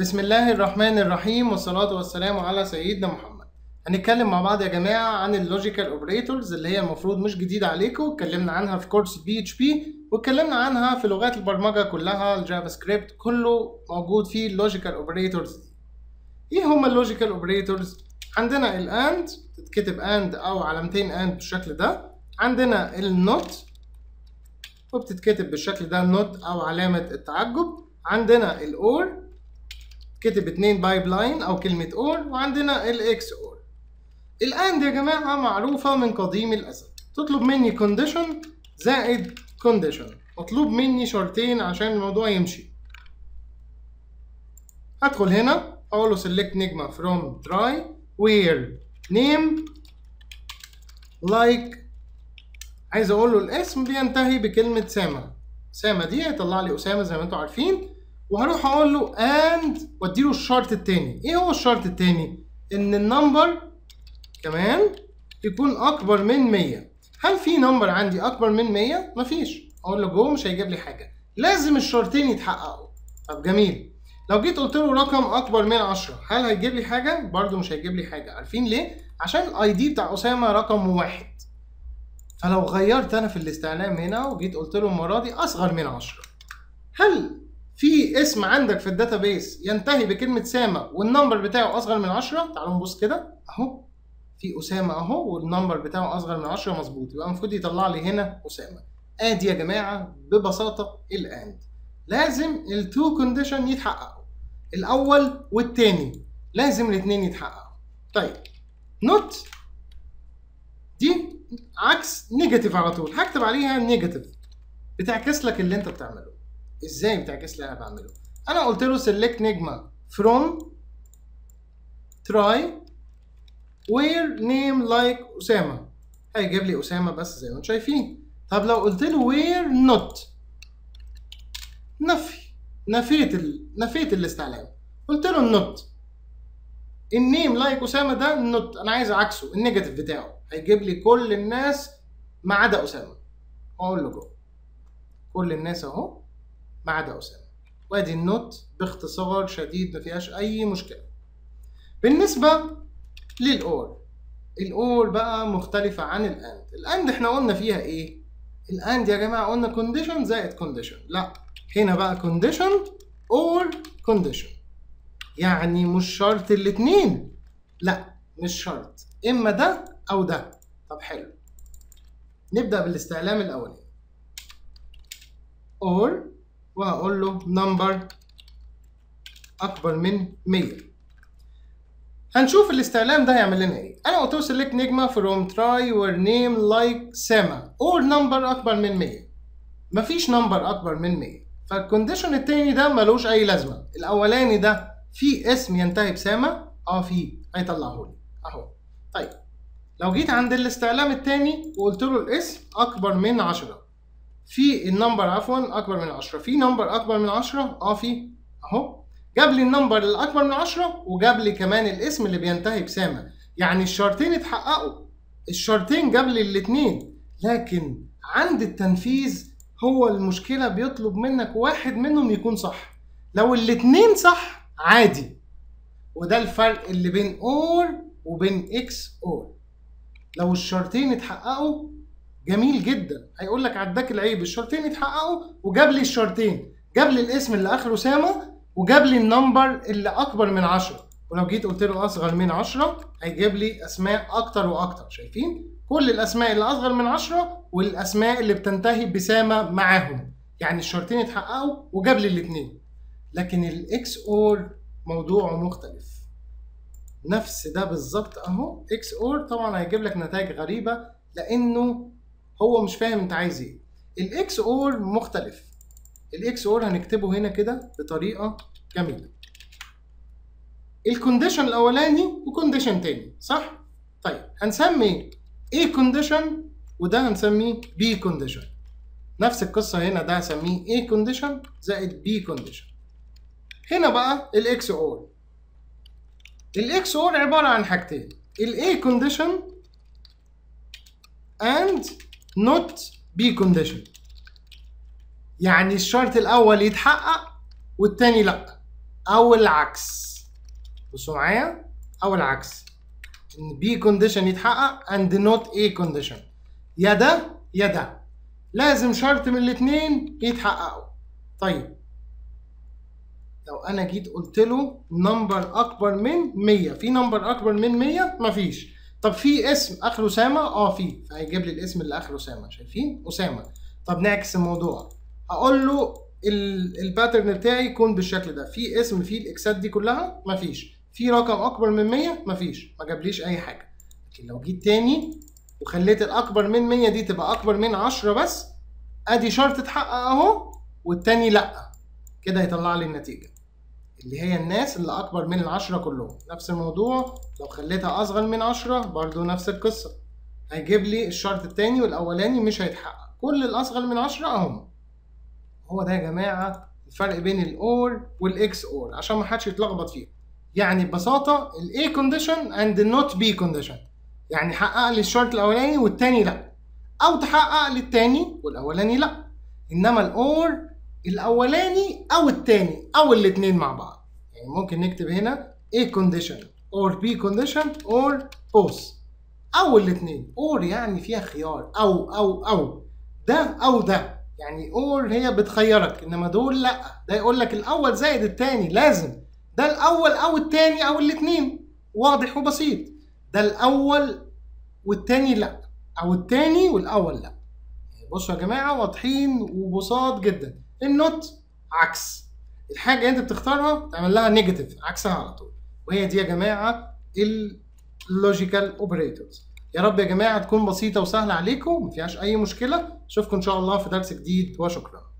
بسم الله الرحمن الرحيم والصلاة والسلام على سيدنا محمد هنتكلم مع بعض يا جماعة عن اللوجيكال اوبريتورز اللي هي المفروض مش جديدة عليكم اتكلمنا عنها في كورس بي اتش بي واتكلمنا عنها في لغات البرمجة كلها الجافا سكريبت كله موجود فيه اللوجيكال اوبريتورز ايه هما اللوجيكال اوبريتورز عندنا الاند تتكتب اند او علامتين اند بالشكل ده عندنا النوت وبتتكتب بالشكل ده نوت او علامة التعجب عندنا الاور كتب اتنين بايب لاين او كلمة اور وعندنا الاكس اور الاند يا جماعة معروفة من قديم الازل تطلب مني كونديشن زائد كونديشن مطلوب مني شرطين عشان الموضوع يمشي هدخل هنا اقول له سيلكت نجمة فروم تراي وير نيم لايك عايز اقول له الاسم بينتهي بكلمة سامة سامة دي هيطلع لي اسامة زي ما انتم عارفين وهروح اقول له اند واديله الشرط الثاني ايه هو الشرط الثاني ان النمبر كمان يكون اكبر من 100 هل في نمبر عندي اكبر من 100 مفيش اقول له جو مش هيجيب لي حاجه لازم الشرطين يتحققوا طب جميل لو جيت قلت له رقم اكبر من 10 هل هيجيب لي حاجه برده مش هيجيب لي حاجه عارفين ليه عشان الاي دي بتاع اسامه رقم واحد فلو غيرت انا في الاستعلام هنا وجيت قلت له المره دي اصغر من 10 هل اسم عندك في الداتا بيس ينتهي بكلمه سامه والنمبر بتاعه اصغر من 10 تعالوا نبص كده اهو في اسامه اهو والنمبر بتاعه اصغر من 10 مظبوط يبقى المفروض يطلع لي هنا اسامه ادي يا جماعه ببساطه الاند لازم التو كونديشن يتحققوا الاول والثاني لازم الاثنين يتحققوا طيب نوت دي عكس نيجاتيف على طول هكتب عليها نيجاتيف بتعكس لك اللي انت بتعمله ازاي بتعكس اللي انا بعمله انا قلت له سيلكت نجمه فروم تراي وير نيم لايك اسامه هيجيب لي اسامه بس زي ما انتم شايفين طب لو قلت له وير نوت نفي نفيت ال... نفيت الاستعلام قلت له النوت النيم لايك اسامه ده النوت انا عايز عكسه النيجاتيف بتاعه هيجيب لي كل الناس ما عدا اسامه اقول له جو كل الناس اهو ما عدا أسامة وادي النوت باختصار شديد ما فيهاش أي مشكلة بالنسبة للأور الأور بقى مختلفة عن الأند الأند احنا قلنا فيها إيه؟ الأند يا جماعة قلنا كونديشن زائد كونديشن لا هنا بقى كونديشن اور كونديشن يعني مش شرط الاتنين لا مش شرط إما ده أو ده طب حلو نبدأ بالاستعلام الأولاني or وهقول له نمبر اكبر من 100 هنشوف الاستعلام ده هيعمل لنا ايه انا قلت له سيلكت نجمه فروم تراي وير نيم لايك سما اور نمبر اكبر من 100 مفيش نمبر اكبر من 100 فالكونديشن التاني ده ملوش اي لازمه الاولاني ده في اسم ينتهي بسامه اه في هيطلعه لي اهو طيب لو جيت عند الاستعلام التاني وقلت له الاسم اكبر من 10 في النمبر عفوا اكبر من 10 في نمبر اكبر من 10 اه في اهو جاب لي النمبر الاكبر من 10 وجاب لي كمان الاسم اللي بينتهي بسامه يعني الشرطين اتحققوا الشرطين جاب لي الاثنين لكن عند التنفيذ هو المشكله بيطلب منك واحد منهم يكون صح لو الاثنين صح عادي وده الفرق اللي بين اور وبين اكس اور لو الشرطين اتحققوا جميل جدا هيقول لك عداك العيب الشرطين يتحققوا وجاب لي الشرطين جاب لي الاسم اللي اخره سامه وجاب لي النمبر اللي اكبر من 10 ولو جيت قلت له اصغر من 10 هيجيب لي اسماء اكتر واكتر شايفين كل الاسماء اللي اصغر من 10 والاسماء اللي بتنتهي بسامه معاهم يعني الشرطين اتحققوا وجاب لي الاثنين لكن الاكس اور موضوعه مختلف نفس ده بالظبط اهو اكس اور طبعا هيجيب لك نتائج غريبه لانه هو مش فاهم انت عايز ايه الاكس اور مختلف الاكس اور هنكتبه هنا كده بطريقه جميله الكونديشن الاولاني وكونديشن تاني صح طيب هنسمي A كونديشن وده هنسميه بي كونديشن نفس القصه هنا ده هسميه A كونديشن زائد بي كونديشن هنا بقى الاكس اور الاكس اور عباره عن حاجتين الاي كونديشن and نوت بي كونديشن يعني الشرط الاول يتحقق والتاني لا او العكس بصوا معايا او العكس ان بي كونديشن يتحقق اند نوت اي كونديشن يا ده يا ده لازم شرط من الاثنين يتحققوا طيب لو انا جيت قلت له نمبر اكبر من 100 في نمبر اكبر من 100 مفيش طب في اسم اخره اسامه اه في فهيجيب لي الاسم اللي اخره اسامه شايفين اسامه طب نعكس الموضوع هقول له الباترن بتاعي يكون بالشكل ده في اسم فيه الاكسات دي كلها مفيش في رقم اكبر من 100 مفيش ما جابليش اي حاجه لكن لو جيت تاني وخليت الاكبر من 100 دي تبقى اكبر من 10 بس ادي شرط اتحقق اهو والتاني لا كده هيطلع لي النتيجه اللي هي الناس اللي أكبر من العشرة كلهم نفس الموضوع لو خليتها أصغر من عشرة برضو نفس القصة هيجيب لي الشرط التاني والأولاني مش هيتحقق كل الأصغر من عشرة أهم هو ده يا جماعة الفرق بين الأور والإكس أور عشان ما حدش يتلخبط فيهم يعني ببساطة الـ A condition and the not B condition يعني حقق لي الشرط الأولاني والتاني لأ أو تحقق لي التاني والأولاني لأ إنما الأور الاولاني او الثاني او الاثنين مع بعض يعني ممكن نكتب هنا A condition or B condition or both او الاثنين or يعني فيها خيار او او او ده او ده يعني or هي بتخيرك انما دول لا ده يقول لك الاول زائد الثاني لازم ده الاول او الثاني او الاثنين واضح وبسيط ده الاول والثاني لا او الثاني والاول لا بصوا يا جماعه واضحين وبساط جدا النوت عكس الحاجه انت بتختارها تعمل لها نيجاتيف عكسها على طول وهي دي يا جماعه اللوجيكال اوبريتورز يا رب يا جماعه تكون بسيطه وسهله عليكم ما فيهاش اي مشكله اشوفكم ان شاء الله في درس جديد وشكرا